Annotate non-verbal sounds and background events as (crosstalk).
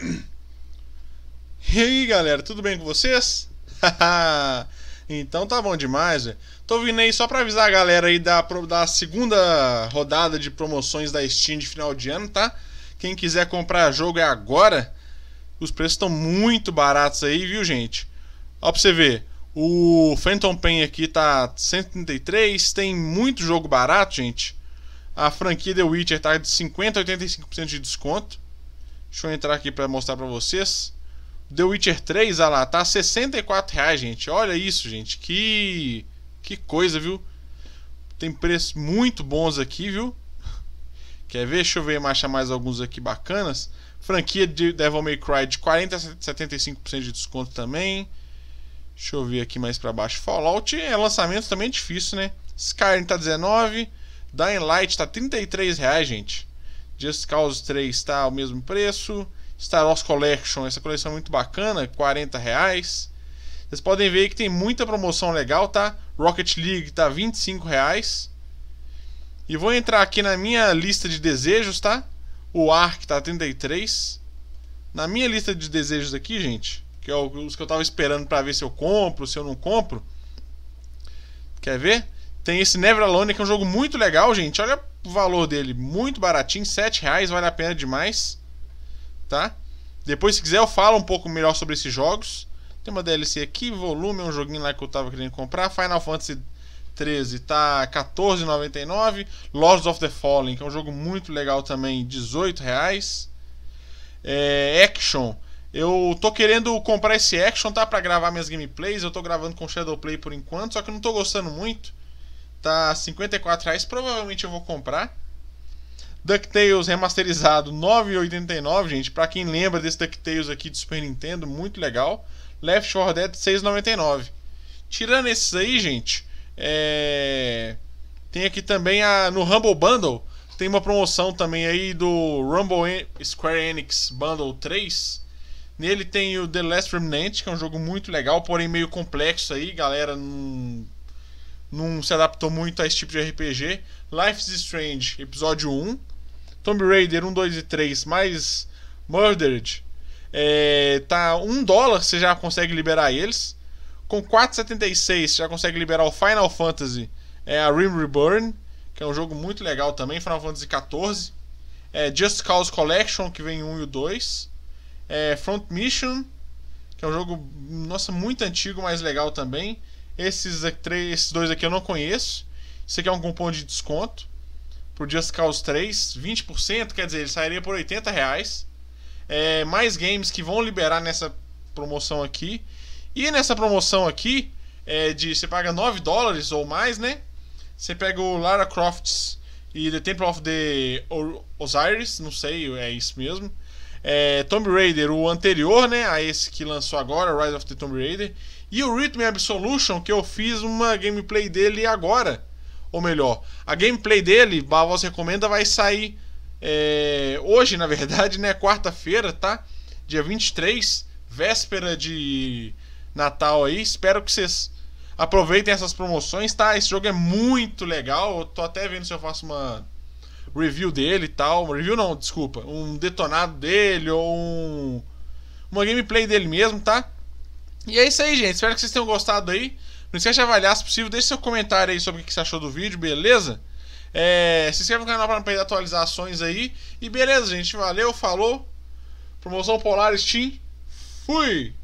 E aí galera, tudo bem com vocês? (laughs) então tá bom demais, velho. Tô vindo aí só pra avisar a galera aí da, da segunda rodada de promoções da Steam de final de ano, tá? Quem quiser comprar jogo é agora. Os preços estão muito baratos aí, viu, gente? Ó, pra você ver. O Phantom Pain aqui tá 133, tem muito jogo barato, gente. A franquia The Witcher tá de 50 a 85% de desconto. Deixa eu entrar aqui para mostrar para vocês. The Witcher 3, olha lá, tá 64 reais, gente. Olha isso, gente. Que que coisa, viu? Tem preços muito bons aqui, viu? Quer ver? Deixa eu ver achar mais alguns aqui bacanas. Franquia de Devil May Cry de 40 a 75% de desconto também. Deixa eu ver aqui mais para baixo. Fallout é lançamento também é difícil, né? Skyrim tá 19, Dying Light tá 33 reais, gente. Just Cause 3 está ao mesmo preço. Star Wars Collection, essa coleção é muito bacana, 40 reais. Vocês podem ver que tem muita promoção legal, tá? Rocket League tá 25 reais. E vou entrar aqui na minha lista de desejos, tá? O Ark tá 33. Na minha lista de desejos aqui, gente, que é os que eu tava esperando para ver se eu compro, se eu não compro. Quer ver? Tem esse Never Alone, que é um jogo muito legal, gente. Olha o valor dele, muito baratinho, 7 reais, vale a pena demais. Tá? Depois, se quiser, eu falo um pouco melhor sobre esses jogos. Tem uma DLC aqui, volume, é um joguinho lá que eu tava querendo comprar. Final Fantasy 13 tá 14,99. Lords of the Fallen, que é um jogo muito legal também, 18 reais. É, action. Eu tô querendo comprar esse Action, tá? Pra gravar minhas gameplays. Eu tô gravando com Shadowplay por enquanto, só que eu não tô gostando muito. Tá 54 reais provavelmente eu vou comprar. DuckTales remasterizado, 9,89, gente. Para quem lembra desse DuckTales aqui do Super Nintendo, muito legal. Left 4 Dead, 6,99. Tirando esses aí, gente, é... tem aqui também a... no Rumble Bundle, tem uma promoção também aí do Rumble en... Square Enix Bundle 3. Nele tem o The Last Remnant, que é um jogo muito legal, porém meio complexo aí, galera. Não não se adaptou muito a esse tipo de RPG. Life is Strange, episódio 1. Tomb Raider 1, 2 e 3, mais Murdered. É, tá 1 dólar, você já consegue liberar eles. Com 4,76 você já consegue liberar o Final Fantasy, é a Rim Reborn, que é um jogo muito legal também, Final Fantasy XIV. É Just Cause Collection, que vem 1 e 2. É Front Mission, que é um jogo, nossa, muito antigo, mas legal também. Esses, três, esses dois aqui eu não conheço. Isso aqui é um cupom de desconto. Por Just Cause 3, 20%, quer dizer, ele sairia por 80 reais. É, mais games que vão liberar nessa promoção aqui. E nessa promoção aqui, é de você paga 9 dólares ou mais, né? Você pega o Lara Crofts e The Temple of the Osiris, não sei, é isso mesmo é, Tomb Raider, o anterior, né, a esse que lançou agora, Rise of the Tomb Raider, e o Rhythm Absolution, que eu fiz uma gameplay dele agora, ou melhor, a gameplay dele, Bavos recomenda, vai sair é, hoje, na verdade, né, quarta-feira, tá? Dia 23, véspera de Natal aí. Espero que vocês aproveitem essas promoções, tá? Esse jogo é muito legal. Eu tô até vendo se eu faço uma review dele e tal. Review não, desculpa. Um detonado dele ou um. Uma gameplay dele mesmo, tá? E é isso aí, gente. Espero que vocês tenham gostado aí. Não esquece de avaliar se possível. Deixe seu comentário aí sobre o que você achou do vídeo, beleza? É, se inscreve no canal para não perder atualizações aí. E beleza, gente. Valeu, falou. Promoção Polar Steam. Fui!